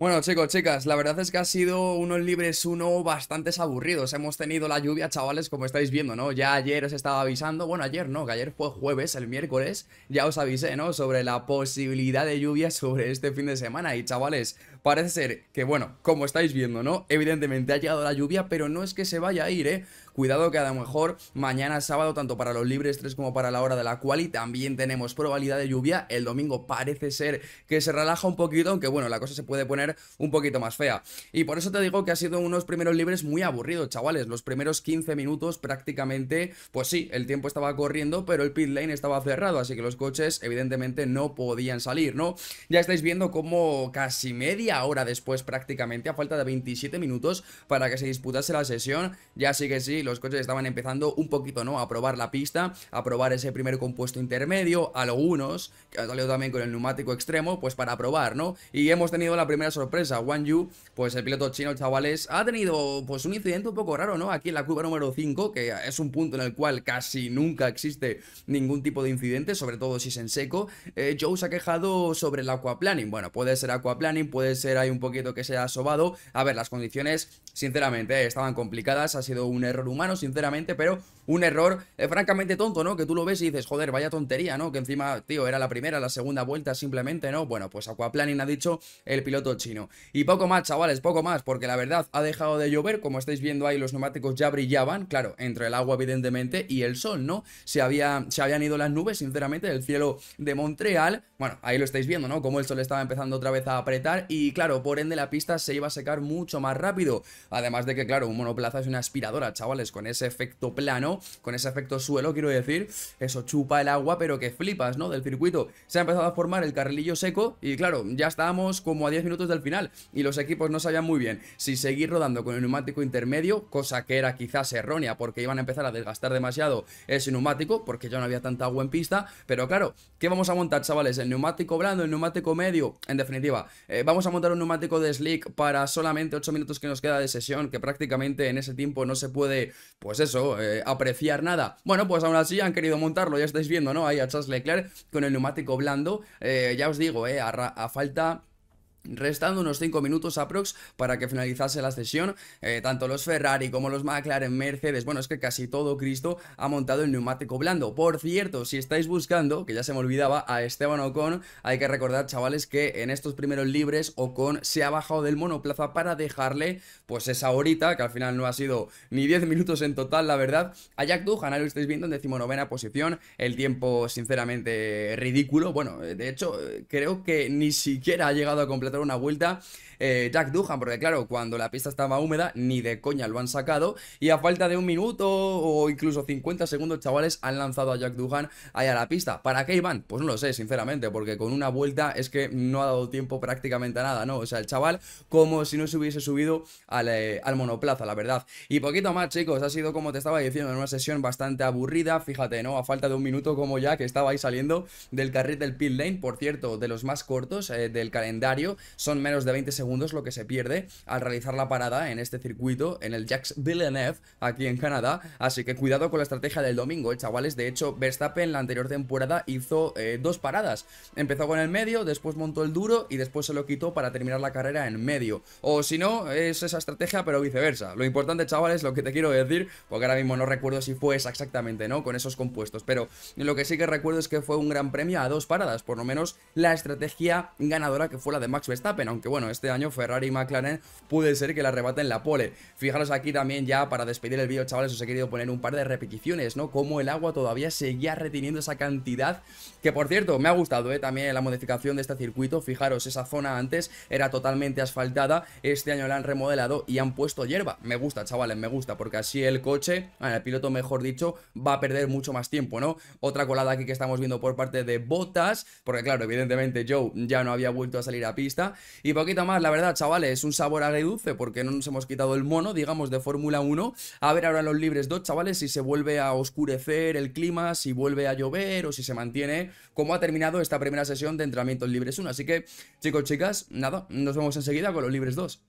Bueno, chicos, chicas, la verdad es que ha sido unos libres uno bastante aburridos. Hemos tenido la lluvia, chavales, como estáis viendo, ¿no? Ya ayer os estaba avisando, bueno, ayer no, que ayer fue jueves, el miércoles, ya os avisé, ¿no? Sobre la posibilidad de lluvia sobre este fin de semana. Y, chavales, parece ser que, bueno, como estáis viendo, ¿no? Evidentemente ha llegado la lluvia, pero no es que se vaya a ir, ¿eh? Cuidado que a lo mejor mañana sábado, tanto para los libres 3 como para la hora de la cual Y también tenemos probabilidad de lluvia. El domingo parece ser que se relaja un poquito, aunque, bueno, la cosa se puede poner un poquito más fea. Y por eso te digo que ha sido unos primeros libres muy aburridos, chavales. Los primeros 15 minutos prácticamente, pues sí, el tiempo estaba corriendo, pero el pit lane estaba cerrado, así que los coches evidentemente no podían salir, ¿no? Ya estáis viendo cómo casi media hora después prácticamente, a falta de 27 minutos para que se disputase la sesión, ya sí que sí, los coches estaban empezando un poquito, ¿no? A probar la pista, a probar ese primer compuesto intermedio, a algunos, que han salido también con el neumático extremo, pues para probar, ¿no? Y hemos tenido la primera sorpresa, Wang Yu, pues el piloto chino, chavales, ha tenido pues un incidente un poco raro, ¿no? Aquí en la curva número 5, que es un punto en el cual casi nunca existe ningún tipo de incidente, sobre todo si es en seco. Eh, Joe se ha quejado sobre el aquaplaning. Bueno, puede ser aquaplaning, puede ser ahí un poquito que se ha sobado. A ver, las condiciones, sinceramente, estaban complicadas, ha sido un error humano, sinceramente, pero un error eh, francamente tonto, ¿no? Que tú lo ves y dices, joder, vaya tontería, ¿no? Que encima, tío, era la primera, la segunda vuelta simplemente, ¿no? Bueno, pues Aquaplaning ha dicho el piloto chino. Y poco más, chavales, poco más, porque la verdad ha dejado de llover, como estáis viendo ahí, los neumáticos ya brillaban, claro, entre el agua evidentemente y el sol, ¿no? Se, había, se habían ido las nubes, sinceramente, del cielo de Montreal, bueno, ahí lo estáis viendo, ¿no? Como el sol estaba empezando otra vez a apretar y claro, por ende la pista se iba a secar mucho más rápido, además de que, claro, un monoplaza es una aspiradora, chavales, con ese efecto plano con ese efecto suelo, quiero decir, eso chupa el agua, pero que flipas, ¿no? Del circuito. Se ha empezado a formar el carrilillo seco y claro, ya estábamos como a 10 minutos del final y los equipos no sabían muy bien si seguir rodando con el neumático intermedio, cosa que era quizás errónea porque iban a empezar a desgastar demasiado ese neumático porque ya no había tanta agua en pista, pero claro, ¿qué vamos a montar, chavales? ¿El neumático blando, el neumático medio? En definitiva, eh, vamos a montar un neumático de slick para solamente 8 minutos que nos queda de sesión, que prácticamente en ese tiempo no se puede, pues eso, eh, aprender Fiar nada. Bueno, pues aún así han querido montarlo, ya estáis viendo, ¿no? Ahí a Charles Leclerc con el neumático blando. Eh, ya os digo, eh, a falta Restando unos 5 minutos aprox para que finalizase la sesión, eh, tanto los Ferrari como los McLaren, Mercedes, bueno, es que casi todo Cristo ha montado el neumático blando. Por cierto, si estáis buscando, que ya se me olvidaba, a Esteban Ocon, hay que recordar, chavales, que en estos primeros libres Ocon se ha bajado del monoplaza para dejarle, pues esa horita, que al final no ha sido ni 10 minutos en total, la verdad, a Jack Doohan, lo estáis viendo en decimonovena posición, el tiempo sinceramente ridículo, bueno, eh, de hecho, eh, creo que ni siquiera ha llegado a completar una vuelta eh, Jack Duhan, porque claro, cuando la pista estaba húmeda, ni de coña lo han sacado. Y a falta de un minuto o incluso 50 segundos, chavales, han lanzado a Jack Duhan ahí a la pista. ¿Para qué iban? Pues no lo sé, sinceramente, porque con una vuelta es que no ha dado tiempo prácticamente a nada, ¿no? O sea, el chaval como si no se hubiese subido eh, al, monoplaza, la verdad. Y poquito más, chicos, ha sido como te estaba diciendo, en una sesión bastante aburrida, fíjate, ¿no? A falta de un minuto como ya que estaba ahí saliendo del carril del pit lane, por cierto, de los más cortos eh, del calendario, son menos de 20 segundos lo que se pierde al realizar la parada en este circuito, en el Jacques Villeneuve, aquí en Canadá. Así que cuidado con la estrategia del domingo, eh, chavales. De hecho, Verstappen la anterior temporada hizo eh, dos paradas. Empezó con el medio, después montó el duro y después se lo quitó para terminar la carrera en medio. O si no, es esa estrategia, pero viceversa. Lo importante, chavales, lo que te quiero decir, porque ahora mismo no recuerdo si fue exactamente, ¿no? Con esos compuestos. Pero lo que sí que recuerdo es que fue un gran premio a dos paradas. Por lo menos la estrategia ganadora que fue la de Max Stappen, aunque bueno, este año Ferrari y McLaren puede ser que la arrebaten la pole. Fijaros aquí también ya para despedir el vídeo, chavales, os he querido poner un par de repeticiones, ¿no? Como el agua todavía seguía reteniendo esa cantidad, que por cierto, me ha gustado, ¿eh? También la modificación de este circuito, fijaros, esa zona antes era totalmente asfaltada, este año la han remodelado y han puesto hierba. Me gusta, chavales, me gusta, porque así el coche, el piloto mejor dicho, va a perder mucho más tiempo, ¿no? Otra colada aquí que estamos viendo por parte de Botas, porque claro, evidentemente Joe ya no había vuelto a salir a pista, y poquito más, la verdad, chavales, es un sabor agridulce porque no nos hemos quitado el mono, digamos, de Fórmula 1. A ver ahora los libres 2, chavales, si se vuelve a oscurecer el clima, si vuelve a llover o si se mantiene como ha terminado esta primera sesión de entrenamientos libres 1. Así que, chicos, chicas, nada, nos vemos enseguida con los libres 2.